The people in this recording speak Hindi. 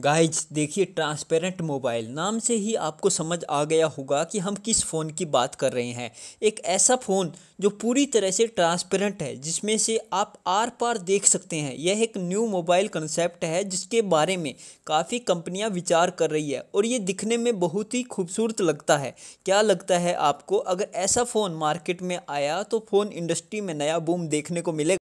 गाइज देखिए ट्रांसपेरेंट मोबाइल नाम से ही आपको समझ आ गया होगा कि हम किस फ़ोन की बात कर रहे हैं एक ऐसा फ़ोन जो पूरी तरह से ट्रांसपेरेंट है जिसमें से आप आर पार देख सकते हैं यह एक न्यू मोबाइल कंसेप्ट है जिसके बारे में काफ़ी कंपनियां विचार कर रही है और ये दिखने में बहुत ही खूबसूरत लगता है क्या लगता है आपको अगर ऐसा फ़ोन मार्केट में आया तो फ़ोन इंडस्ट्री में नया बूम देखने को मिलेगा